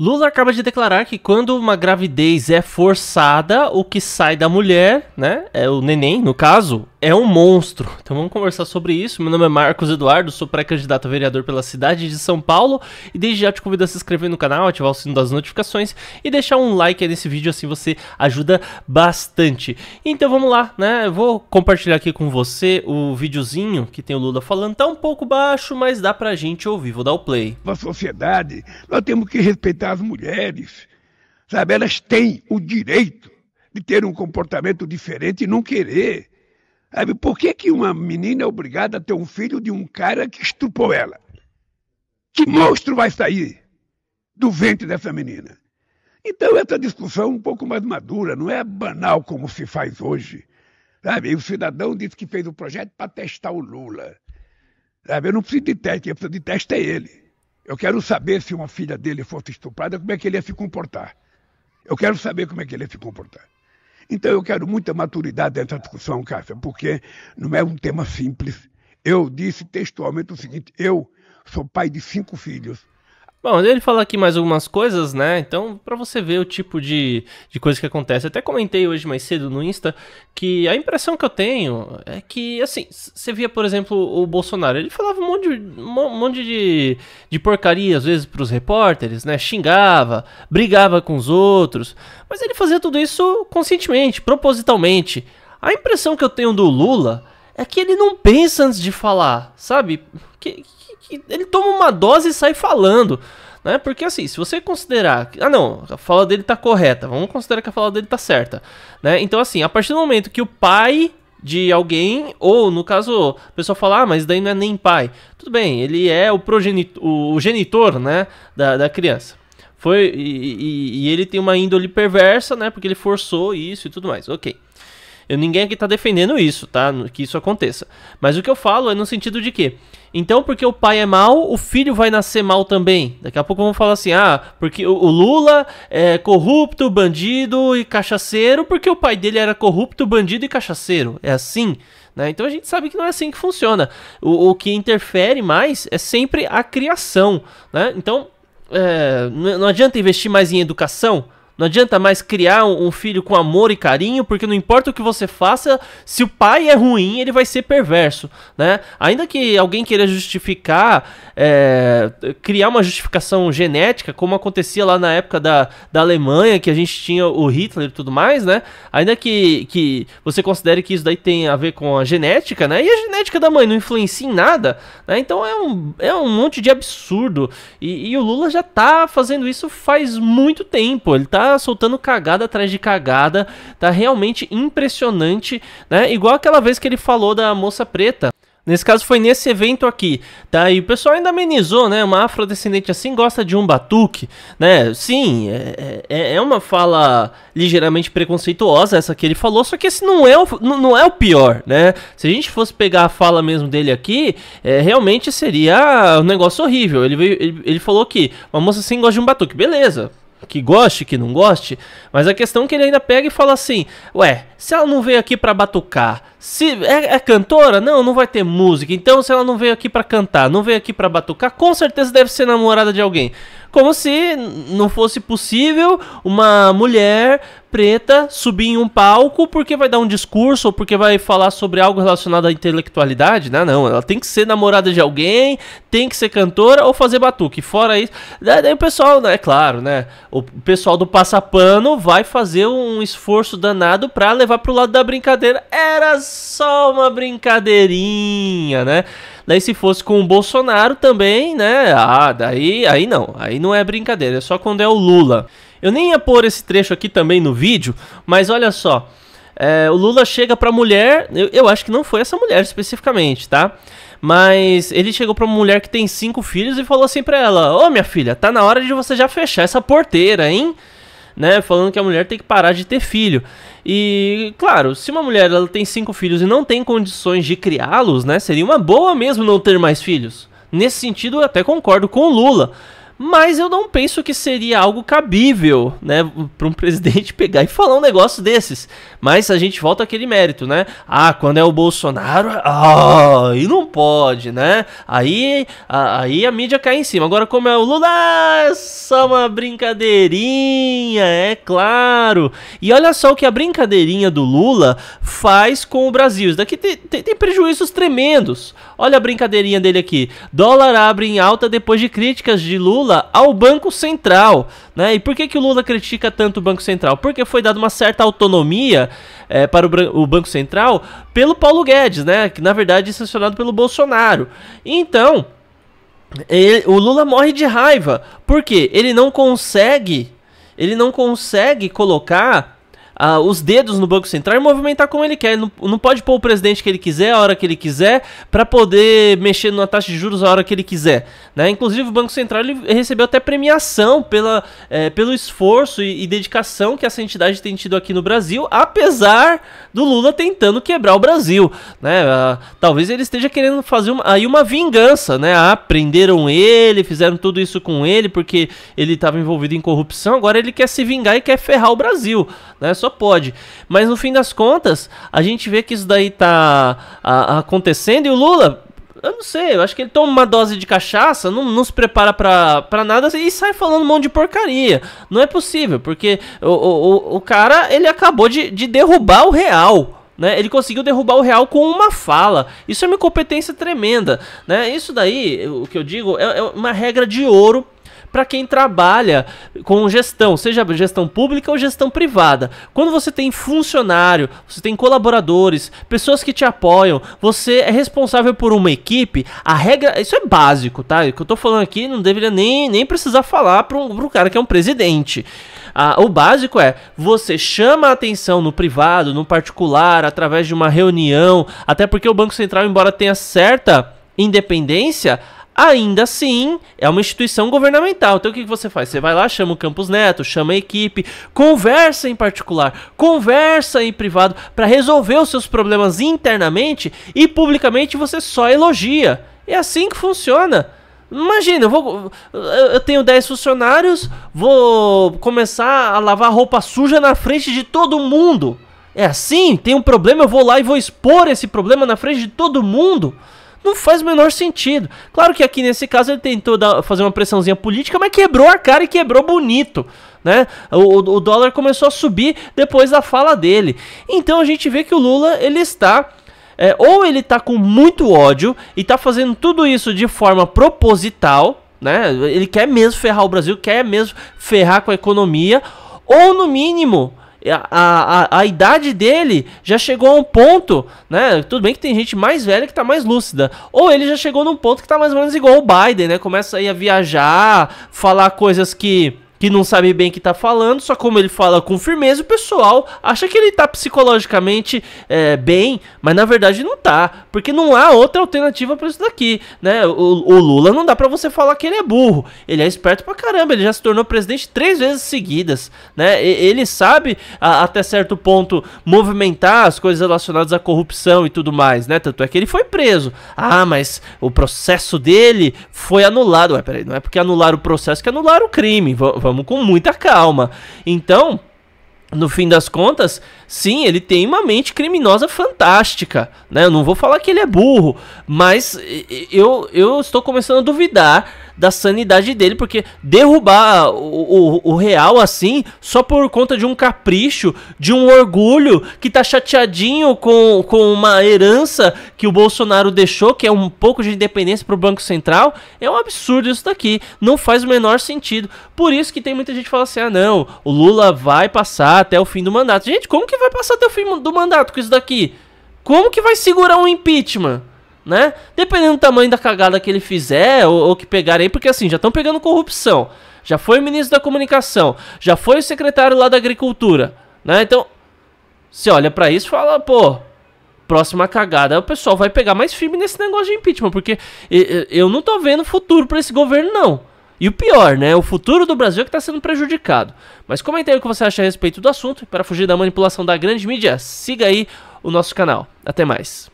Lula acaba de declarar que quando uma gravidez é forçada, o que sai da mulher, né, é o neném, no caso, é um monstro. Então vamos conversar sobre isso. Meu nome é Marcos Eduardo, sou pré-candidato a vereador pela cidade de São Paulo e desde já te convido a se inscrever no canal, ativar o sino das notificações e deixar um like aí nesse vídeo, assim você ajuda bastante. Então vamos lá, né? Eu vou compartilhar aqui com você o videozinho que tem o Lula falando. Tá um pouco baixo, mas dá pra gente ouvir. Vou dar o play. Na sociedade, nós temos que respeitar as mulheres. Sabe, elas têm o direito de ter um comportamento diferente e não querer por que, que uma menina é obrigada a ter um filho de um cara que estupou ela? Que hum. monstro vai sair do ventre dessa menina? Então, essa discussão é um pouco mais madura, não é banal como se faz hoje. Sabe? o cidadão disse que fez o projeto para testar o Lula. Sabe? Eu não preciso de teste, eu preciso de teste é ele. Eu quero saber se uma filha dele fosse estuprada, como é que ele ia se comportar. Eu quero saber como é que ele ia se comportar. Então eu quero muita maturidade nessa discussão, Cássia, porque não é um tema simples. Eu disse textualmente o seguinte: eu sou pai de cinco filhos. Bom, ele fala aqui mais algumas coisas, né? Então, para você ver o tipo de, de coisa que acontece. até comentei hoje mais cedo no Insta que a impressão que eu tenho é que, assim, você via, por exemplo, o Bolsonaro. Ele falava um monte, de, um monte de, de porcaria, às vezes, pros repórteres, né? Xingava, brigava com os outros. Mas ele fazia tudo isso conscientemente, propositalmente. A impressão que eu tenho do Lula é que ele não pensa antes de falar, sabe? Que, que ele toma uma dose e sai falando. Né? Porque assim, se você considerar. Que, ah, não, a fala dele tá correta. Vamos considerar que a fala dele tá certa. Né? Então, assim, a partir do momento que o pai de alguém, ou no caso, a pessoa fala, ah, mas daí não é nem pai. Tudo bem, ele é o, progenitor, o genitor né, da, da criança. Foi, e, e, e ele tem uma índole perversa, né? Porque ele forçou isso e tudo mais. Ok. Eu, ninguém aqui tá defendendo isso, tá? Que isso aconteça. Mas o que eu falo é no sentido de que, então porque o pai é mal, o filho vai nascer mal também. Daqui a pouco vão falar assim, ah, porque o, o Lula é corrupto, bandido e cachaceiro, porque o pai dele era corrupto, bandido e cachaceiro. É assim? Né? Então a gente sabe que não é assim que funciona. O, o que interfere mais é sempre a criação. Né? Então é, não adianta investir mais em educação não adianta mais criar um, filho com amor e carinho, porque não importa o que você faça, se o pai é ruim, ele vai ser perverso, né? Ainda que alguém queira justificar, é, criar uma justificação genética, como acontecia lá na época da, da Alemanha, que a gente tinha o Hitler e tudo mais, né? Ainda que, que você considere que isso daí tem a ver com a genética, né? E a genética da mãe não influencia em nada, né? Então é um, é um monte de absurdo. E, e o Lula já tá fazendo isso faz muito tempo, ele tá tá soltando cagada atrás de cagada, tá realmente impressionante, né? Igual aquela vez que ele falou da moça preta. Nesse caso foi nesse evento aqui, tá? E o pessoal ainda amenizou, né? Uma afrodescendente assim gosta de um batuque, né? Sim, é, é, é uma fala ligeiramente preconceituosa essa que ele falou, só que esse não é o, não é o pior, né? Se a gente fosse pegar a fala mesmo dele aqui, é, realmente seria um negócio horrível. Ele, ele, ele falou que uma moça assim gosta de um batuque, beleza, que goste, que não goste, mas a questão é que ele ainda pega e fala assim: Ué, se ela não veio aqui pra batucar, se é, é cantora? Não, não vai ter música. Então, se ela não veio aqui pra cantar, não veio aqui pra batucar, com certeza deve ser namorada de alguém. Como se não fosse possível uma mulher preta subir em um palco porque vai dar um discurso ou porque vai falar sobre algo relacionado à intelectualidade, né? Não, ela tem que ser namorada de alguém, tem que ser cantora ou fazer batuque. Fora isso, né, daí o pessoal, né, é claro, né? O pessoal do passapano vai fazer um esforço danado para levar pro lado da brincadeira. Era só uma brincadeirinha, né? Daí se fosse com o Bolsonaro também, né? Ah, daí aí não, aí não é brincadeira, é só quando é o Lula. Eu nem ia pôr esse trecho aqui também no vídeo, mas olha só. É, o Lula chega pra mulher, eu, eu, acho que não foi essa mulher especificamente, tá? Mas ele chegou pra uma mulher que tem cinco filhos e falou assim pra ela: Ô minha filha, tá na hora de você já fechar essa porteira, hein? Né, falando que a mulher tem que parar de ter filho. E, claro, se uma mulher ela tem cinco filhos e não tem condições de criá-los, né? Seria uma boa mesmo não ter mais filhos. Nesse sentido, eu até concordo com o Lula mas eu não penso que seria algo cabível, né, para um presidente pegar e falar um negócio desses. Mas a gente volta àquele mérito, né? Ah, quando é o Bolsonaro, ah, e não pode, né? Aí a, aí a mídia cai em cima. Agora como é o Lula, é só uma brincadeirinha, é claro. E olha só o que a brincadeirinha do Lula faz com o Brasil. Isso daqui tem, tem, tem prejuízos tremendos. Olha a brincadeirinha dele aqui. Dólar abre em alta depois de críticas de Lula Lula ao Banco Central. Né? E por que, que o Lula critica tanto o Banco Central? Porque foi dada uma certa autonomia é, para o, o, Banco Central pelo Paulo Guedes, né? que na verdade é sancionado pelo Bolsonaro. Então, ele, o Lula morre de raiva, porque ele não consegue, ele não consegue colocar ah, os dedos no Banco Central e movimentar como ele quer. Ele não, não pode pôr o presidente que ele quiser, a hora que ele quiser, para poder mexer na taxa de juros a hora que ele quiser. Né? Inclusive, o Banco Central recebeu até premiação pela, é, pelo esforço e, e dedicação que essa entidade tem tido aqui no Brasil, apesar do Lula tentando quebrar o Brasil. Né? Ah, talvez ele esteja querendo fazer uma, aí uma vingança, né? Ah, prenderam ele, fizeram tudo isso com ele porque ele estava envolvido em corrupção, agora ele quer se vingar e quer ferrar o Brasil. Né? Só só pode. Mas no fim das contas, a gente vê que isso daí tá a, acontecendo e o Lula. Eu não sei, eu acho que ele toma uma dose de cachaça, não, não se prepara para nada e sai falando um monte de porcaria. Não é possível, porque o, o, o cara, ele acabou de, de derrubar o real. Né, ele conseguiu derrubar o Real com uma fala. Isso é uma incompetência tremenda, né? Isso daí, o que eu digo, é, é uma regra de ouro para quem trabalha com gestão, seja gestão pública ou gestão privada. Quando você tem funcionário, você tem colaboradores, pessoas que te apoiam, você é responsável por uma equipe, a regra. Isso é básico, tá? O que eu tô falando aqui não deveria nem, nem precisar falar para um, um, cara que é um presidente. Ah, o básico é você chama a atenção no privado, no particular, através de uma reunião, até porque o Banco Central, embora tenha certa independência, Ainda assim, é uma instituição governamental. Então o que, que você faz? Você vai lá, chama o Campus Neto, chama a equipe, conversa em particular, conversa em privado para resolver os seus problemas internamente e publicamente você só elogia. É assim que funciona. Imagina, eu, vou, eu tenho 10 funcionários, vou começar a lavar roupa suja na frente de todo mundo. É assim? Tem um problema, eu vou lá e vou expor esse problema na frente de todo mundo. Não faz o menor sentido. Claro que aqui nesse caso ele tentou dar, fazer uma pressãozinha política, mas quebrou a cara e quebrou bonito. Né? O, o dólar começou a subir depois da fala dele. Então a gente vê que o Lula ele está é, ou ele está com muito ódio e está fazendo tudo isso de forma proposital, né? Ele quer mesmo ferrar o Brasil, quer mesmo ferrar com a economia, ou no mínimo a, a, a idade dele já chegou a um ponto, né? Tudo bem que tem gente mais velha que tá mais lúcida. Ou ele já chegou num ponto que tá mais ou menos igual o Biden, né? Começa aí a viajar, falar coisas que que não sabe bem o que tá falando, só como ele fala com firmeza, o pessoal acha que ele tá psicologicamente é, bem, mas na verdade não tá, porque não há outra alternativa para isso daqui, né? O, o Lula não dá para você falar que ele é burro, ele é esperto pra caramba, ele já se tornou presidente três vezes seguidas, né? E, ele sabe a, até certo ponto movimentar as coisas relacionadas à corrupção e tudo mais, né? Tanto é que ele foi preso. Ah, mas o processo dele foi anulado. Ué, peraí, não é porque anularam o processo que anularam o crime. V vamos com muita calma. Então, no fim das contas, sim, ele tem uma mente criminosa fantástica, né? Eu não vou falar que ele é burro, mas eu, eu estou começando a duvidar da sanidade dele, porque derrubar o, o, o, Real assim, só por conta de um capricho, de um orgulho, que tá chateadinho com, com uma herança que o Bolsonaro deixou, que é um pouco de independência pro Banco Central, é um absurdo isso daqui. Não faz o menor sentido. Por isso que tem muita gente que fala assim: ah, não, o Lula vai passar até o fim do mandato. Gente, como que vai passar até o fim do mandato com isso daqui? Como que vai segurar um impeachment? né? Dependendo do tamanho da cagada que ele fizer ou, ou que pegarem, porque assim, já estão pegando corrupção. Já foi o ministro da comunicação, já foi o secretário lá da agricultura, né? Então, você olha para isso e fala, pô, próxima cagada, o pessoal vai pegar mais firme nesse negócio de impeachment, porque eu não tô vendo futuro para esse governo, não. E o pior, né? O futuro do Brasil é que está sendo prejudicado. Mas comente aí o que você acha a respeito do assunto. E para fugir da manipulação da grande mídia, siga aí o nosso canal. Até mais.